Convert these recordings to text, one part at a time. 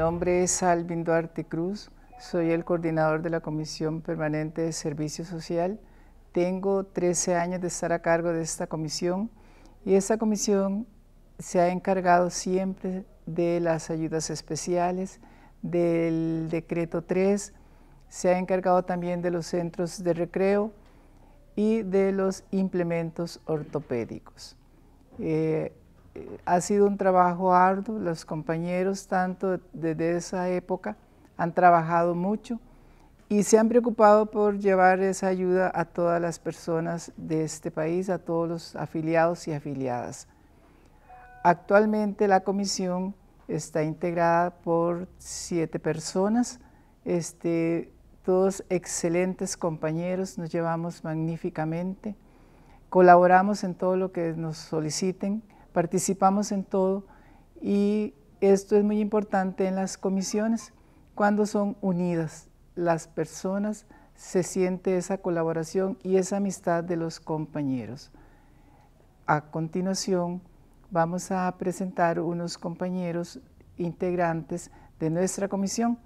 nombre es Alvin Duarte Cruz, soy el coordinador de la Comisión Permanente de Servicio Social. Tengo 13 años de estar a cargo de esta comisión y esta comisión se ha encargado siempre de las ayudas especiales, del decreto 3, se ha encargado también de los centros de recreo y de los implementos ortopédicos. Eh, ha sido un trabajo arduo, los compañeros tanto desde esa época han trabajado mucho y se han preocupado por llevar esa ayuda a todas las personas de este país, a todos los afiliados y afiliadas. Actualmente la comisión está integrada por siete personas, todos este, excelentes compañeros, nos llevamos magníficamente, colaboramos en todo lo que nos soliciten, participamos en todo y esto es muy importante en las comisiones, cuando son unidas las personas se siente esa colaboración y esa amistad de los compañeros. A continuación vamos a presentar unos compañeros integrantes de nuestra comisión.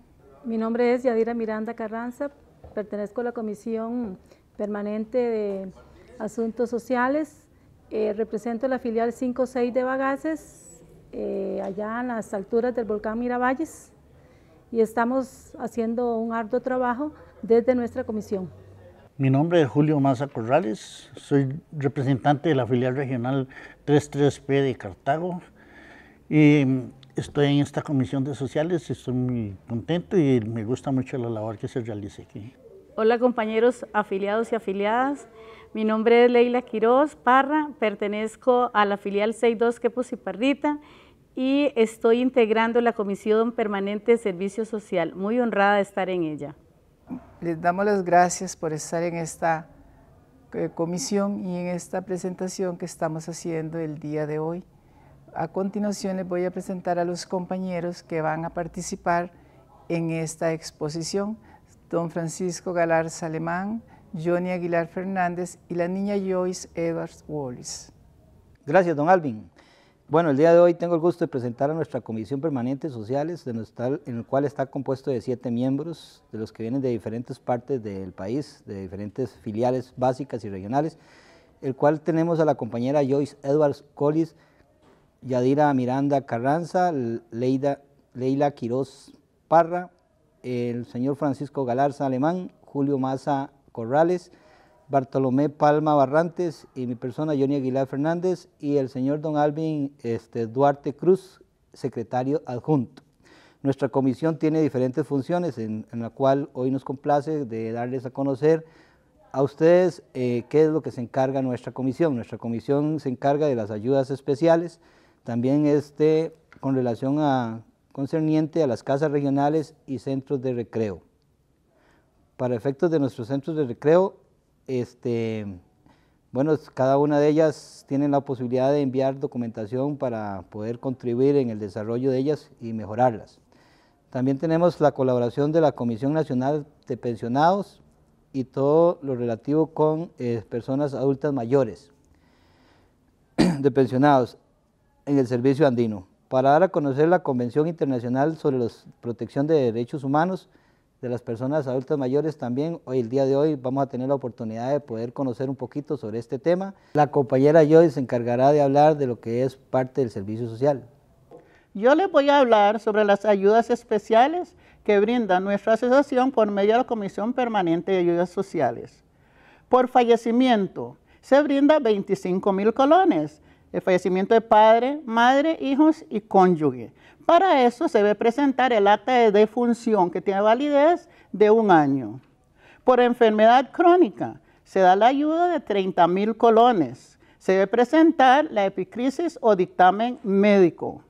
Mi nombre es Yadira Miranda Carranza, pertenezco a la Comisión Permanente de Asuntos Sociales eh, represento la filial 5-6 de Bagaces, eh, allá en las alturas del volcán Miravalles, y estamos haciendo un arduo trabajo desde nuestra comisión. Mi nombre es Julio Maza Corrales, soy representante de la filial regional 33P de Cartago y estoy en esta comisión de sociales, estoy muy contento y me gusta mucho la labor que se realiza aquí. Hola compañeros afiliados y afiliadas, mi nombre es Leila Quiroz Parra, pertenezco a la filial 62 Quepos y Parrita y estoy integrando la Comisión Permanente de Servicio Social. Muy honrada de estar en ella. Les damos las gracias por estar en esta eh, comisión y en esta presentación que estamos haciendo el día de hoy. A continuación les voy a presentar a los compañeros que van a participar en esta exposición. Don Francisco Galarza Alemán, Johnny Aguilar Fernández y la niña Joyce Edwards Wallis. Gracias, don Alvin. Bueno, el día de hoy tengo el gusto de presentar a nuestra Comisión Permanente Sociales, de nuestra, en el cual está compuesto de siete miembros, de los que vienen de diferentes partes del país, de diferentes filiales básicas y regionales, el cual tenemos a la compañera Joyce Edwards Collis, Yadira Miranda Carranza, Leida, Leila Quiroz Parra, el señor Francisco Galarza Alemán, Julio Maza Corrales, Bartolomé Palma Barrantes y mi persona Johnny Aguilar Fernández y el señor don Alvin este, Duarte Cruz, secretario adjunto. Nuestra comisión tiene diferentes funciones en, la cual hoy nos complace de darles a conocer a ustedes eh, qué es lo que se encarga nuestra comisión. Nuestra comisión se encarga de las ayudas especiales, también este, con relación a concerniente a las casas regionales y centros de recreo para efectos de nuestros centros de recreo, este, bueno, cada una de ellas tiene la posibilidad de enviar documentación para poder contribuir en el desarrollo de ellas y mejorarlas. También tenemos la colaboración de la Comisión Nacional de Pensionados y todo lo relativo con eh, personas adultas mayores de pensionados en el servicio andino para dar a conocer la Convención Internacional sobre la Protección de Derechos Humanos de las personas adultas mayores también. Hoy, el día de hoy, vamos a tener la oportunidad de poder conocer un poquito sobre este tema. La compañera Joy se encargará de hablar de lo que es parte del servicio social. Yo les voy a hablar sobre las ayudas especiales que brinda nuestra asociación por medio de la Comisión Permanente de Ayudas Sociales. Por fallecimiento, se brinda 25 mil colones el fallecimiento de padre, madre, hijos y cónyuge. Para eso se debe presentar el acta de defunción que tiene validez de un año. Por enfermedad crónica se da la ayuda de 30 mil colones. Se debe presentar la epicrisis o dictamen médico.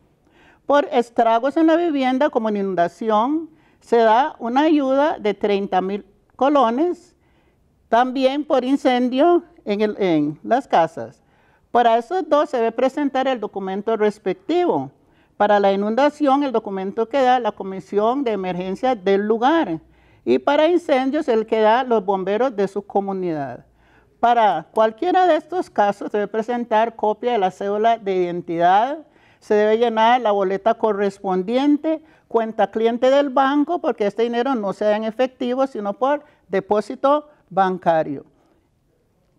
Por estragos en la vivienda como en inundación se da una ayuda de 30 mil colones. También por incendio en, en las casas para esos dos se debe presentar el documento respectivo. Para la inundación, el documento que da la Comisión de Emergencia del lugar. Y para incendios, el que da los bomberos de su comunidad. Para cualquiera de estos casos, se debe presentar copia de la cédula de identidad, se debe llenar la boleta correspondiente, cuenta cliente del banco, porque este dinero no sea en efectivo, sino por depósito bancario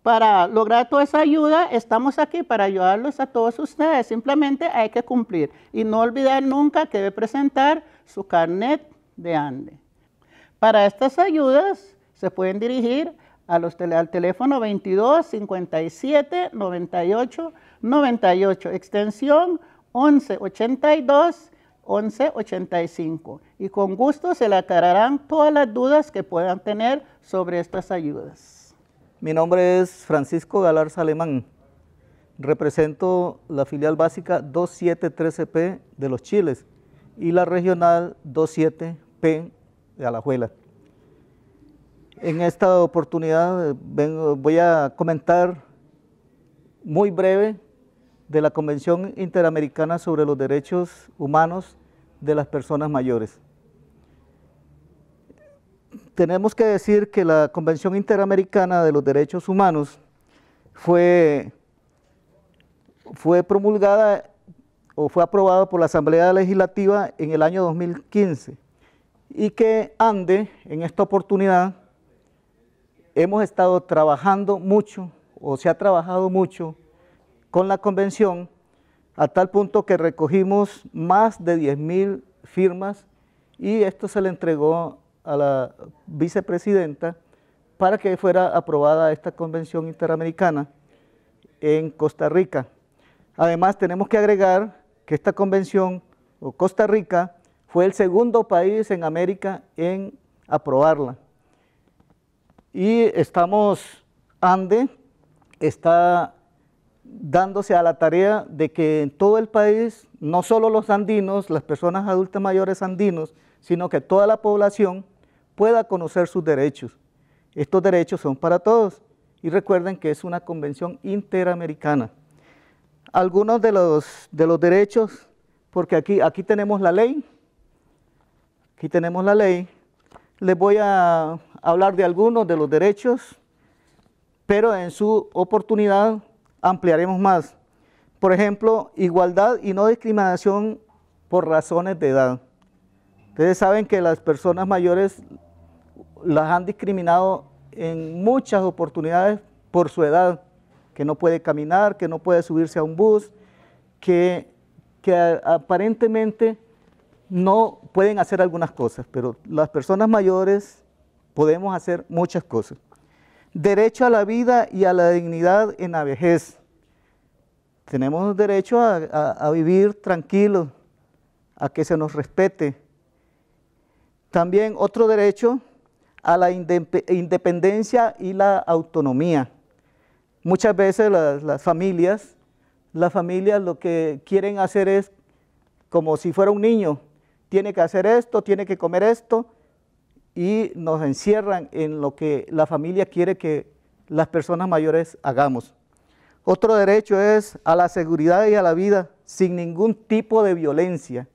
para lograr toda esa ayuda, estamos aquí para ayudarlos a todos ustedes. Simplemente hay que cumplir y no olvidar nunca que debe presentar su carnet de ANDE. Para estas ayudas se pueden dirigir al teléfono 22 57 98 98, extensión 11-82-11-85. y con gusto se le aclararán todas las dudas que puedan tener sobre estas ayudas. Mi nombre es Francisco Galarza Alemán. Represento la filial básica 2713P de Los Chiles y la regional 27P de Alajuela. En esta oportunidad eh, voy a comentar muy breve de la Convención Interamericana sobre los Derechos Humanos de las Personas Mayores tenemos que decir que la Convención Interamericana de los Derechos Humanos fue, fue promulgada o fue aprobada por la Asamblea Legislativa en el año 2015 y que ANDE en esta oportunidad hemos estado trabajando mucho o se ha trabajado mucho con la convención a tal punto que recogimos más de 10.000 firmas y esto se le entregó a la vicepresidenta para que fuera aprobada esta convención interamericana en Costa Rica. Además, tenemos que agregar que esta convención, o Costa Rica, fue el segundo país en América en aprobarla. Y estamos, ANDE está dándose a la tarea de que en todo el país, no solo los andinos, las personas adultas mayores andinos, sino que toda la población pueda conocer sus derechos. Estos derechos son para todos y recuerden que es una convención interamericana. Algunos de los, de los derechos, porque aquí, aquí tenemos la ley, aquí tenemos la ley, les voy a hablar de algunos de los derechos, pero en su oportunidad ampliaremos más. Por ejemplo, igualdad y no discriminación por razones de edad. Ustedes saben que las personas mayores las han discriminado en muchas oportunidades por su edad, que no puede caminar, que no puede subirse a un bus, que, aparentemente no pueden hacer algunas cosas, pero las personas mayores podemos hacer muchas cosas. Derecho a la vida y a la dignidad en la vejez. Tenemos derecho a, a vivir tranquilos, a que se nos respete. También otro derecho a la independencia y la autonomía. Muchas veces las, familias, las familias lo que quieren hacer es como si fuera un niño, tiene que hacer esto, tiene que comer esto, y nos encierran en lo que la familia quiere que las personas mayores hagamos. Otro derecho es a la seguridad y a la vida sin ningún tipo de violencia.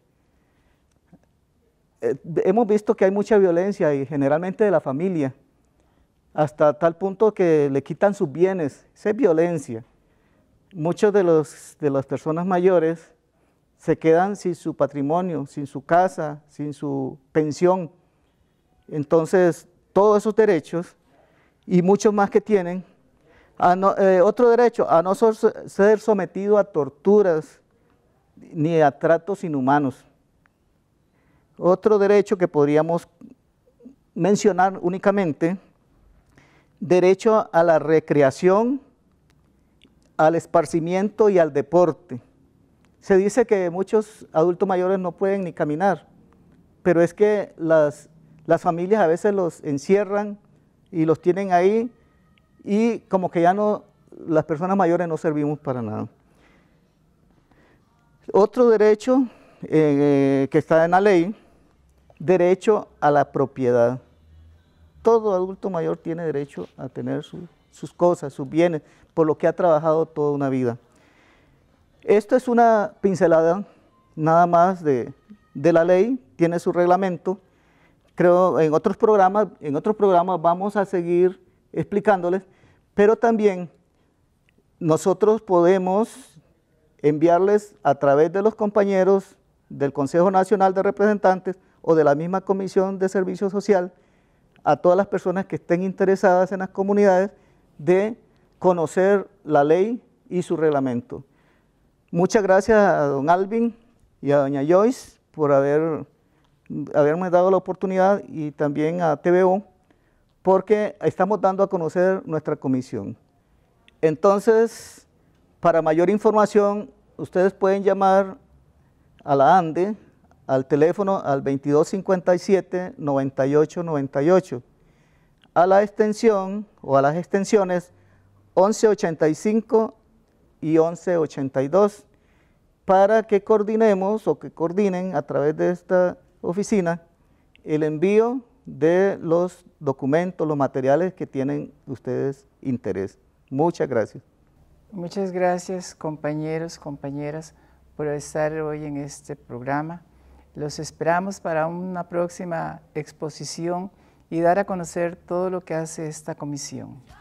Eh, hemos visto que hay mucha violencia y generalmente de la familia, hasta tal punto que le quitan sus bienes, Esa es violencia. Muchos de, los, de las personas mayores se quedan sin su patrimonio, sin su casa, sin su pensión. Entonces, todos esos derechos y muchos más que tienen, eh, otro derecho, a no ser sometido a torturas ni a tratos inhumanos. Otro derecho que podríamos mencionar únicamente, derecho a la recreación, al esparcimiento y al deporte. Se dice que muchos adultos mayores no pueden ni caminar, pero es que las, las familias a veces los encierran y los tienen ahí y como que ya no, las personas mayores no servimos para nada. Otro derecho eh, que está en la ley Derecho a la propiedad. Todo adulto mayor tiene derecho a tener sus cosas, sus bienes, por lo que ha trabajado toda una vida. Esto es una pincelada nada más de, la ley, tiene su reglamento. Creo en otros programas, en otros programas vamos a seguir explicándoles, pero también nosotros podemos enviarles a través de los compañeros del Consejo Nacional de Representantes o de la misma Comisión de Servicio Social a todas las personas que estén interesadas en las comunidades de conocer la ley y su reglamento. Muchas gracias a don Alvin y a doña Joyce por haber, haberme dado la oportunidad y también a TVO porque estamos dando a conocer nuestra comisión. Entonces, para mayor información, ustedes pueden llamar a la ANDE al teléfono al 2257-9898, a la extensión o a las extensiones 1185 y 1182 para que coordinemos o que coordinen a través de esta oficina el envío de los documentos, los materiales que tienen ustedes interés. Muchas gracias. Muchas gracias compañeros, compañeras por estar hoy en este programa. Los esperamos para una próxima exposición y dar a conocer todo lo que hace esta comisión.